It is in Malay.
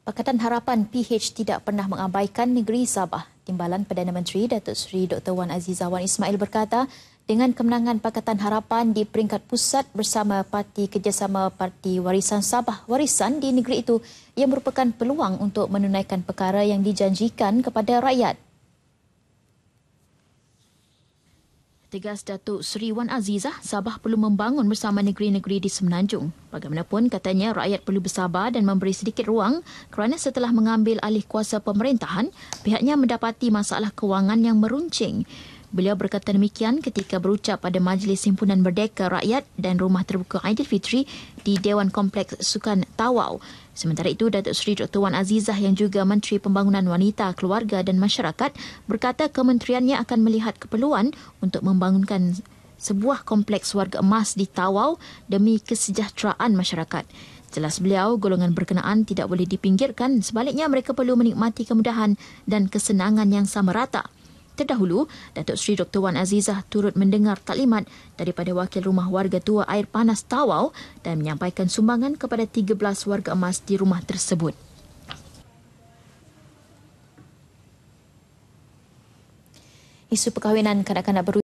Pakatan Harapan PH tidak pernah mengabaikan negeri Sabah. Timbalan Perdana Menteri Datuk Seri Dr. Wan Azizawan Ismail berkata, dengan kemenangan Pakatan Harapan di peringkat pusat bersama Parti Kerjasama Parti Warisan Sabah Warisan di negeri itu, ia merupakan peluang untuk menunaikan perkara yang dijanjikan kepada rakyat. tegas Datuk Seri Wan Azizah, Sabah perlu membangun bersama negeri-negeri di Semenanjung. Bagaimanapun, katanya rakyat perlu bersabar dan memberi sedikit ruang kerana setelah mengambil alih kuasa pemerintahan, pihaknya mendapati masalah kewangan yang meruncing. Beliau berkata demikian ketika berucap pada Majlis Simpunan Merdeka Rakyat dan Rumah Terbuka Aidilfitri di Dewan Kompleks Sukan Tawau. Sementara itu, Datuk Seri Dr. Wan Azizah yang juga Menteri Pembangunan Wanita, Keluarga dan Masyarakat berkata kementeriannya akan melihat keperluan untuk membangunkan sebuah kompleks warga emas di Tawau demi kesejahteraan masyarakat. Jelas beliau, golongan berkenaan tidak boleh dipinggirkan, sebaliknya mereka perlu menikmati kemudahan dan kesenangan yang sama rata terdahulu, Datuk Seri Dr. Wan Azizah turut mendengar taklimat daripada Wakil Rumah Warga Tua Air Panas Tawau dan menyampaikan sumbangan kepada 13 warga emas di rumah tersebut. Isu perkahwinan kanak-kanak berusia